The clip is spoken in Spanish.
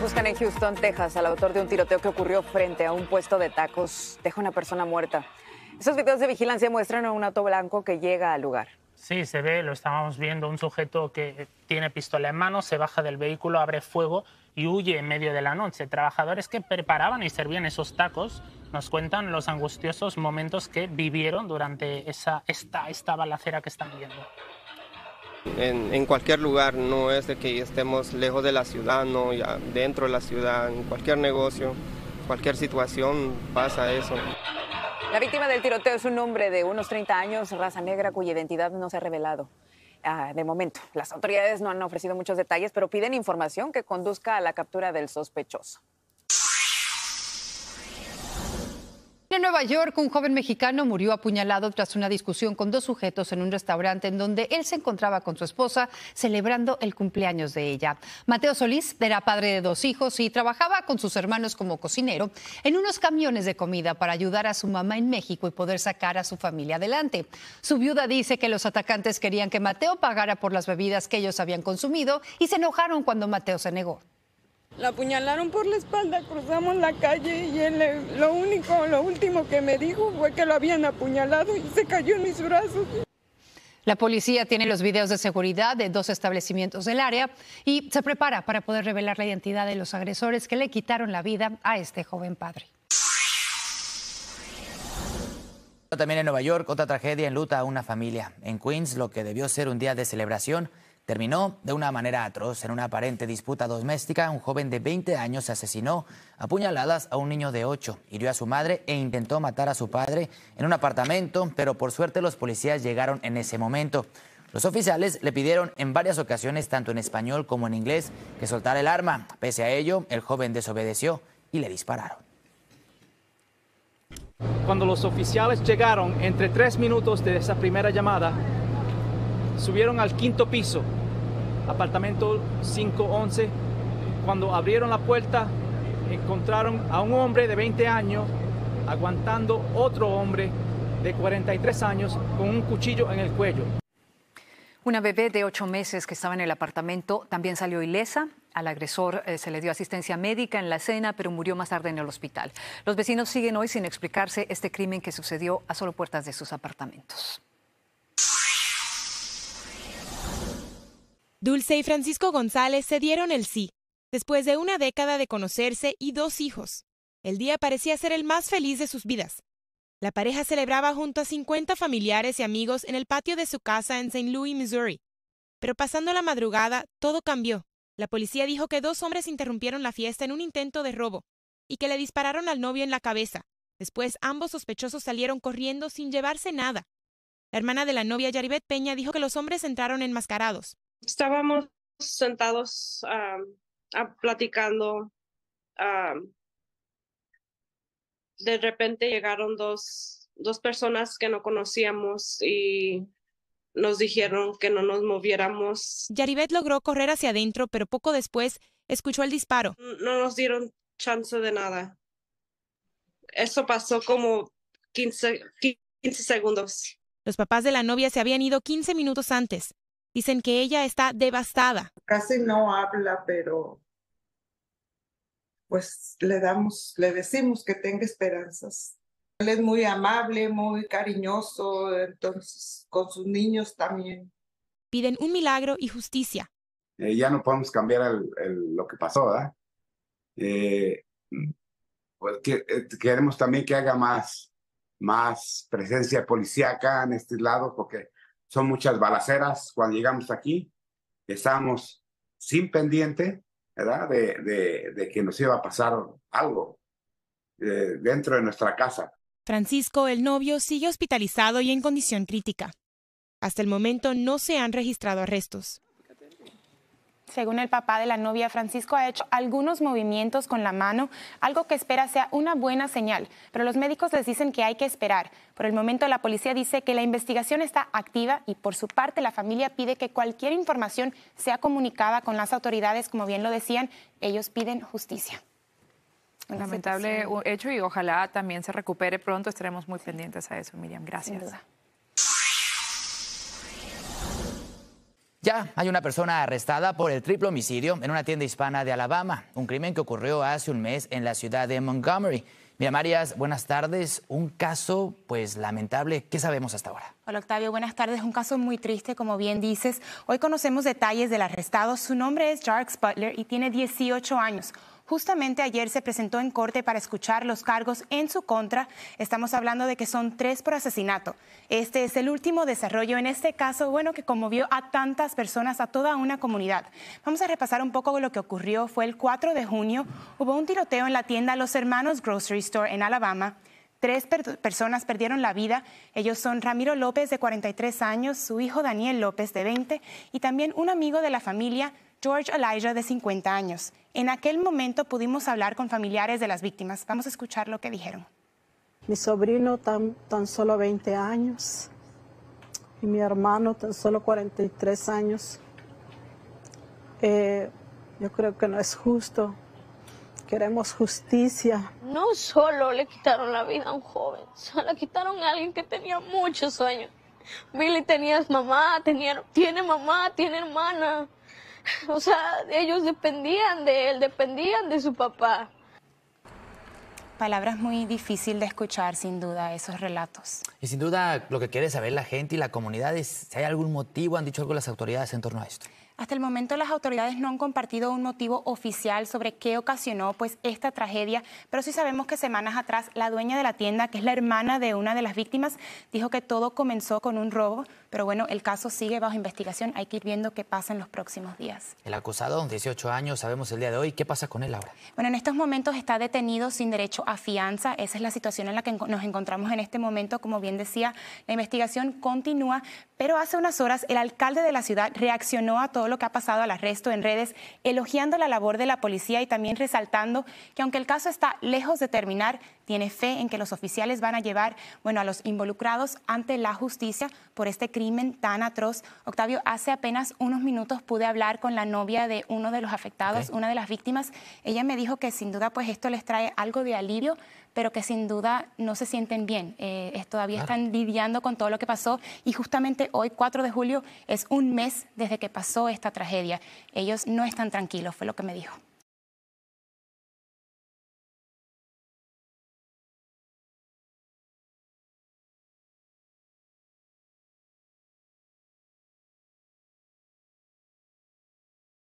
Buscan en Houston, Texas, al autor de un tiroteo que ocurrió frente a un puesto de tacos. Deja una persona muerta. Esos videos de vigilancia muestran a un auto blanco que llega al lugar. Sí, se ve, lo estábamos viendo, un sujeto que tiene pistola en mano, se baja del vehículo, abre fuego y huye en medio de la noche. Trabajadores que preparaban y servían esos tacos nos cuentan los angustiosos momentos que vivieron durante esa, esta, esta balacera que están viendo en, cualquier lugar, no es de que estemos lejos de la ciudad, no, dentro de la ciudad, en cualquier negocio, cualquier situación pasa eso. La víctima del tiroteo es un hombre de unos 30 años, raza negra, cuya identidad no se ha revelado. Ah, de momento, las autoridades no han ofrecido muchos detalles, pero piden información que conduzca a la captura del sospechoso. En Nueva York, un joven mexicano murió apuñalado tras una discusión con dos sujetos en un restaurante en donde él se encontraba con su esposa celebrando el cumpleaños de ella. Mateo Solís era padre de dos hijos y trabajaba con sus hermanos como cocinero en unos camiones de comida para ayudar a su mamá en México y poder sacar a su familia adelante. Su viuda dice que los atacantes querían que Mateo pagara por las bebidas que ellos habían consumido y se enojaron cuando Mateo se negó. La apuñalaron por la espalda, cruzamos la calle y él, lo único, lo último que me dijo fue que lo habían apuñalado y se cayó en mis brazos. La policía tiene los videos de seguridad de dos establecimientos del área y se prepara para poder revelar la identidad de los agresores que le quitaron la vida a este joven padre. También en Nueva York, otra tragedia en enluta a una familia. En Queens, lo que debió ser un día de celebración Terminó de una manera atroz. En una aparente disputa doméstica, un joven de 20 años asesinó a puñaladas a un niño de 8, hirió a su madre e intentó matar a su padre en un apartamento, pero por suerte los policías llegaron en ese momento. Los oficiales le pidieron en varias ocasiones, tanto en español como en inglés, que soltara el arma. Pese a ello, el joven desobedeció y le dispararon. Cuando los oficiales llegaron, entre tres minutos de esa primera llamada, subieron al quinto piso, apartamento 511. Cuando abrieron la puerta, encontraron a un hombre de 20 años aguantando otro hombre de 43 años con un cuchillo en el cuello. Una bebé de ocho meses que estaba en el apartamento también salió ilesa. Al agresor eh, se le dio asistencia médica en la escena, pero murió más tarde en el hospital. Los vecinos siguen hoy sin explicarse este crimen que sucedió a solo puertas de sus apartamentos. Dulce y Francisco González se dieron el sí, después de una década de conocerse y dos hijos. El día parecía ser el más feliz de sus vidas. La pareja celebraba junto a 50 familiares y amigos en el patio de su casa en St. Louis, Missouri. Pero pasando la madrugada, todo cambió. La policía dijo que dos hombres interrumpieron la fiesta en un intento de robo y que le dispararon al novio en la cabeza. Después ambos sospechosos salieron corriendo sin llevarse nada. La hermana de la novia, Yaribet Peña, dijo que los hombres entraron enmascarados, estábamos sentados platicando. de repente llegaron dos, dos personas que no conocíamos y nos dijeron que no nos moviéramos. Yaribet logró correr hacia adentro, pero poco después escuchó el disparo. No nos dieron chance de nada. Eso pasó como 15, 15 segundos. Los papás de la novia se habían ido 15 minutos antes. Dicen que ella está devastada. Casi no habla, pero pues le damos, le decimos que tenga esperanzas. Él es muy amable, muy cariñoso, entonces con sus niños también. Piden un milagro y justicia. Eh, ya no podemos cambiar lo que pasó, ¿verdad? Eh, pues, eh, queremos también que haga más, más presencia policíaca en este lado, porque son muchas balaceras cuando llegamos aquí, estamos sin pendiente, ¿verdad? De, que nos iba a pasar algo eh, dentro de nuestra casa. Francisco, el novio, sigue hospitalizado y en condición crítica. Hasta el momento no se han registrado arrestos según el papá de la novia, Francisco ha hecho algunos movimientos con la mano, algo que espera sea una buena señal, pero los médicos les dicen que hay que esperar. Por el momento la policía dice que la investigación está activa y por su parte la familia pide que cualquier información sea comunicada con las autoridades, como bien lo decían, ellos piden justicia. Un Lamentable hecho y ojalá también se recupere pronto, estaremos muy pendientes a eso, Miriam. Gracias. Ya hay una persona arrestada por el triple homicidio en una tienda hispana de Alabama, un crimen que ocurrió hace un mes en la ciudad de Montgomery. Mira, Marias, buenas tardes. Un caso, pues, lamentable. ¿Qué sabemos hasta ahora? Hola, Octavio. Buenas tardes. Un caso muy triste, como bien dices. Hoy conocemos detalles del arrestado. Su nombre es Jarks Butler y tiene 18 años Justamente ayer se presentó en corte para escuchar los cargos en su contra. Estamos hablando de que son tres por asesinato. Este es el último desarrollo en este caso, bueno, que conmovió a tantas personas, a toda una comunidad. Vamos a repasar un poco lo que ocurrió. Fue el 4 de junio, hubo un tiroteo en la tienda Los Hermanos Grocery Store en Alabama. Tres personas perdieron la vida. Ellos son Ramiro López, de 43 años, su hijo Daniel López, de 20, y también un amigo de la familia, George Elijah, de 50 años. En aquel momento pudimos hablar con familiares de las víctimas. Vamos a escuchar lo que dijeron. Mi sobrino tan, tan solo 20 años y mi hermano tan solo 43 años. Eh, yo creo que no es justo. Queremos justicia. No solo le quitaron la vida a un joven, solo quitaron a alguien que tenía muchos sueños. Billy tenía mamá, tenía, tiene mamá, tiene hermana. O sea, ellos dependían de él, dependían de su papá. Palabras muy difícil de escuchar, sin duda, esos relatos. Y sin duda, lo que quiere saber la gente y la comunidad es si hay algún motivo, han dicho algo las autoridades en torno a esto. Hasta el momento las autoridades no han compartido un motivo oficial sobre qué ocasionó pues esta tragedia, pero sí sabemos que semanas atrás la dueña de la tienda, que es la hermana de una de las víctimas, dijo que todo comenzó con un robo, pero bueno, el caso sigue bajo investigación, hay que ir viendo qué pasa en los próximos días. El acusado, 18 años, sabemos el día de hoy, ¿qué pasa con él ahora? Bueno, en estos momentos está detenido sin derecho a fianza, esa es la situación en la que nos encontramos en este momento, como bien decía, la investigación continúa, pero hace unas horas el alcalde de la ciudad reaccionó a todo lo que ha pasado al arresto en redes, elogiando la labor de la policía y también resaltando que aunque el caso está lejos de terminar, tiene fe en que los oficiales van a llevar bueno, a los involucrados ante la justicia por este crimen tan atroz. Octavio, hace apenas unos minutos pude hablar con la novia de uno de los afectados, una de las víctimas. Ella me dijo que sin duda pues esto les trae algo de alivio, pero que sin duda no se sienten bien. Eh, todavía están lidiando con todo lo que pasó y justamente hoy, 4 de julio, es un mes desde que pasó esta tragedia. Ellos no están tranquilos, fue lo que me dijo.